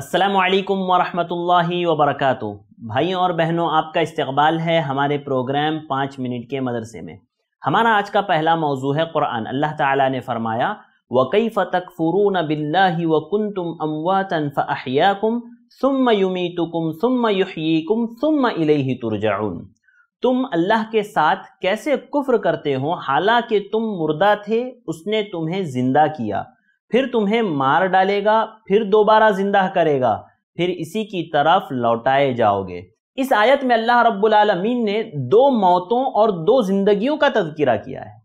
असलकम वरहमल वबरक भाइयों और बहनों आपका इस्तकबाल है हमारे प्रोग्राम पाँच मिनट के मदरसे में हमारा आज का पहला मौजू है क़ुरान अल्लाह ताला ने फरमाया वकई फ़तक फ़ुरून बिल्ला व कन तुम अमवातन फ़ाहियाकुम सुम युमी तुकुम सुम युहीकुम सुम इलेही तुरजाउन तुम अल्लाह के साथ कैसे कुफ्र करते हो हालांकि तुम मुर्दा थे उसने तुम्हें ज़िंदा किया फिर तुम्हें मार डालेगा फिर दोबारा जिंदा करेगा फिर इसी की तरफ लौटाए जाओगे इस आयत में अल्लाह रब्बुल आलमीन ने दो मौतों और दो जिंदगियों का तस्करा किया है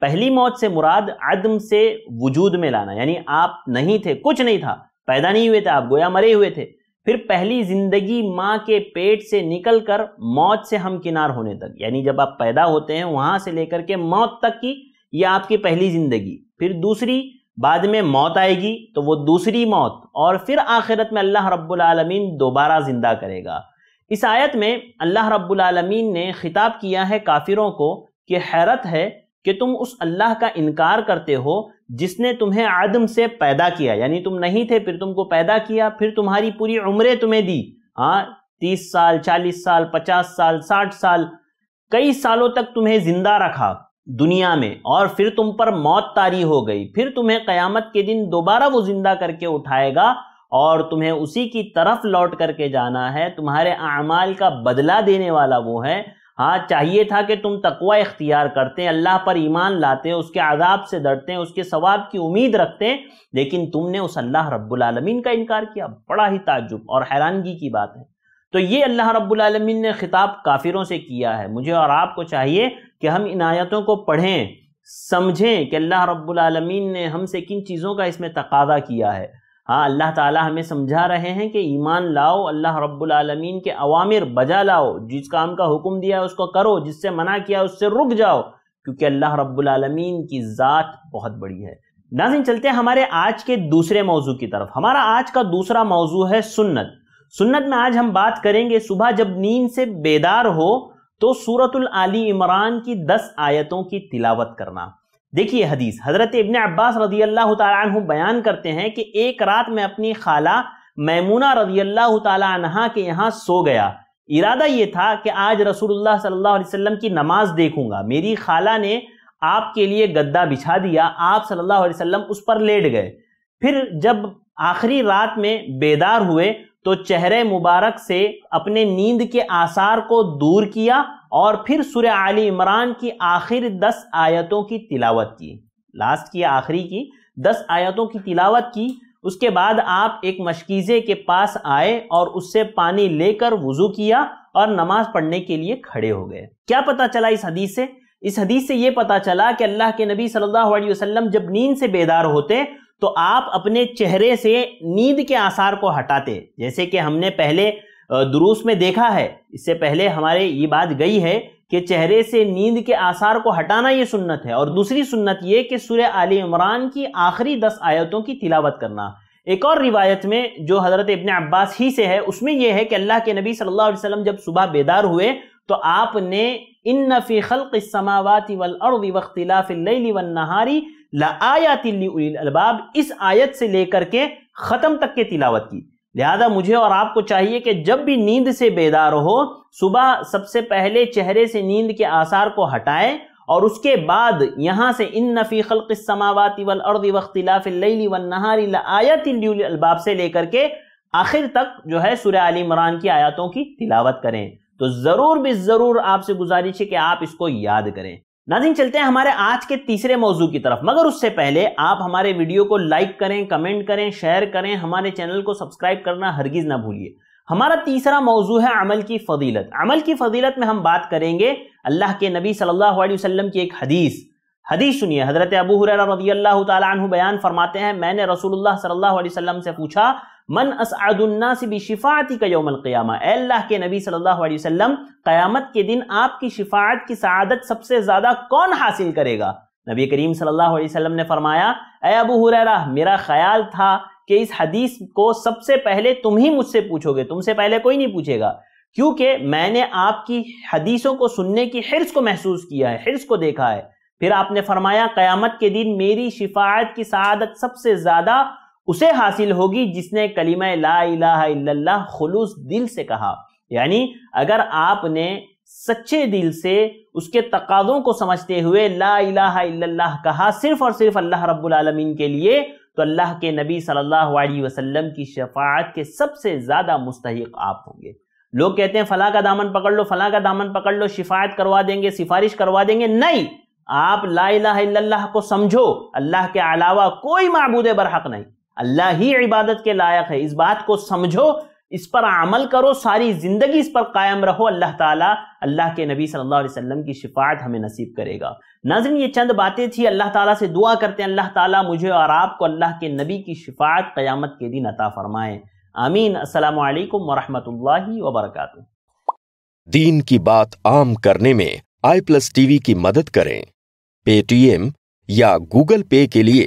पहली मौत से मुराद आदम से वजूद में लाना यानी आप नहीं थे कुछ नहीं था पैदा नहीं हुए थे आप गोया मरे हुए थे फिर पहली जिंदगी माँ के पेट से निकलकर मौत से हम किनार होने तक यानी जब आप पैदा होते हैं वहां से लेकर के मौत तक की यह आपकी पहली जिंदगी फिर दूसरी बाद में मौत आएगी तो वो दूसरी मौत और फिर आखिरत में अल्लाह रब्बुल आलमीन दोबारा ज़िंदा करेगा इस आयत में अल्लाह रब्बुल आलमीन ने ख़िताब किया है काफिरों को कि हैरत है कि तुम उस अल्लाह का इनकार करते हो जिसने तुम्हें आदम से पैदा किया यानी तुम नहीं थे फिर तुमको पैदा किया फिर तुम्हारी पूरी उम्रें तुम्हें दी हाँ तीस साल चालीस साल पचास साल साठ साल कई सालों तक तुम्हें ज़िंदा रखा दुनिया में और फिर तुम पर मौत तारी हो गई फिर तुम्हें कयामत के दिन दोबारा वो जिंदा करके उठाएगा और तुम्हें उसी की तरफ लौट करके जाना है तुम्हारे अमाल का बदला देने वाला वो है हाँ चाहिए था कि तुम तकवा इख्तियार करते हैं अल्लाह पर ईमान लाते हैं उसके आदाब से डरते हैं उसके सवाब की उम्मीद रखते हैं लेकिन तुमने उस अल्लाह रब्बुलमीन का इनकार किया बड़ा ही ताजुब और हैरानगी की बात है तो ये अल्लाह रब्बुलमीन ने खिताब काफिरों से किया है मुझे और आपको चाहिए कि हम इन आयतों को पढ़ें समझें कि अल्लाह रब्बुल आलमीन ने हमसे किन चीज़ों का इसमें तकादा किया है हाँ अल्लाह ताला हमें समझा रहे हैं कि ईमान लाओ अल्लाह रब्बुल आलमीन के अवामिर बजा लाओ जिस काम का हुक्म दिया है उसको करो जिससे मना किया उससे रुक जाओ क्योंकि अल्लाह रब्बुल आलमीन की ज़ात बहुत बड़ी है नाजिन चलते हैं हमारे आज के दूसरे मौजू की तरफ हमारा आज का दूसरा मौजू है सुन्नत सुन्नत में आज हम बात करेंगे सुबह जब नींद से बेदार हो तो सूरतुल आली इमरान की दस आयतों की तिलावत करना देखिए हदीस हजरत इबन अब्बास रजी अल्लाह तु बयान करते हैं कि एक रात में अपनी खाला मैमूना रजी अल्लाह तहा के यहाँ सो गया इरादा ये था कि आज रसूलुल्लाह सल्लल्लाहु अलैहि वसल्लम की नमाज देखूंगा मेरी खाला ने आपके लिए गद्दा बिछा दिया आप सल्लल्लाहु अलैहि वसल्लम उस पर लेट गए फिर जब आखिरी रात में बेदार हुए तो चेहरे मुबारक से अपने नींद के आसार को दूर किया और फिर सुर आली इमरान की आखिर दस आयतों की तिलावत की लास्ट की आखिरी की दस आयतों की तिलावत की उसके बाद आप एक मशकीज़े के पास आए और उससे पानी लेकर वज़ू किया और नमाज पढ़ने के लिए खड़े हो गए क्या पता चला इस हदीस से इस हदीस से ये पता चला कि अल्लाह के नबी सल्लल्लाहु अलैहि वसल्लम जब नींद से बेदार होते तो आप अपने चेहरे से नींद के आसार को हटाते जैसे कि हमने पहले दुरूस में देखा है इससे पहले हमारे ये बात गई है कि चेहरे से नींद के आसार को हटाना ये सुन्नत है और दूसरी सुन्नत ये कि सूर्य आल इमरान की आखिरी दस आयतों की तिलावत करना एक और रिवायत में जो हज़रत इबन अब्बास ही से है उसमें यह है कि अल्लाह के नबी सल्लल्लाहु अलैहि वसल्लम जब सुबह बेदार हुए तो आपने इन नफ़ी खल्क समावती वल अर्द वख्तिलाफ़िल्लि वन नहारी ला अलबाब इस आयत से लेकर के ख़त्म तक के तिलावत की लिहाजा मुझे और आपको चाहिए कि जब भी नींद से बेदार हो सुबह सबसे पहले चेहरे से नींद के आसार को हटाए और उसके बाद यहाँ से इन नफ़ी खल्क समावती वल वन से लेकर के आखिर तक जो है सुर आल इमरान की आयातों की तिलावत करें तो ज़रूर भी ज़रूर आपसे गुजारिश है कि आप इसको याद करें नाजिन चलते हैं हमारे आज के तीसरे मौजू की तरफ मगर उससे पहले आप हमारे वीडियो को लाइक करें कमेंट करें शेयर करें हमारे चैनल को सब्सक्राइब करना हरगिज ना भूलिए हमारा तीसरा मौजू है अमल की फजीलत अमल की फजीलत में हम बात करेंगे अल्लाह के नबी सल्लल्लाहु अलैहि वसल्लम की एक हदीस हदीस सुनिए हजरत अबू हुरैरा रजी अल्लाह तु बयान फरमाते हैं मैंने रसूलुल्लाह सल्लल्लाहु अलैहि वसल्लम से पूछा मन भी शिफाती का यौमल क़्यामा अल्लाह के नबी सल्लल्लाहु अलैहि वसल्लम क़यामत के दिन आपकी शिफात की सआदत सबसे ज़्यादा कौन हासिल करेगा नबी करीम सल्लल्लाहु अलैहि वसल्लम ने फरमाया ए अबू हुरैरा मेरा ख्याल था कि इस हदीस को सबसे पहले तुम ही मुझसे पूछोगे तुमसे पहले कोई नहीं पूछेगा क्योंकि मैंने आपकी हदीसों को सुनने की हिरस को महसूस किया है हिरस को देखा है फिर आपने फरमाया क़यामत के दिन मेरी शिफात की सआदत सबसे ज़्यादा उसे हासिल होगी जिसने कलीमा ला इला खलूस दिल से कहा यानी अगर आपने सच्चे दिल से उसके तकादों को समझते हुए ला इलाहा इल्लल्लाह कहा सिर्फ और सिर्फ अल्लाह रब्बुल आलमीन के लिए तो अल्लाह के नबी सल्लल्लाहु अलैहि वसल्लम की शफात के सबसे ज़्यादा मुस्तक आप होंगे लोग कहते हैं फला का दामन पकड़ लो फला का दामन पकड़ लो शिफायत करवा देंगे सिफारिश करवा देंगे नहीं आप ला इलाहा इल्लल्लाह को समझो अल्लाह के अलावा कोई मबूद बरहक नहीं अल्लाह ही इबादत के लायक है इस बात को समझो इस पर अमल करो सारी जिंदगी इस पर कायम रहो अल्लाह ताला अल्लाह के नबी सल्लल्लाहु अलैहि वसल्लम की शिफायत हमें नसीब करेगा नाजन ये चंद बातें थी अल्लाह ताला से दुआ करते हैं अल्लाह ताला मुझे और आपको अल्लाह के नबी की शिफायत क़यामत के दिन अता फरमाए आमीन असलकम वरहमल वबरक दीन की बात आम करने में आई प्लस टीवी की मदद करें पेटीएम या गूगल पे के लिए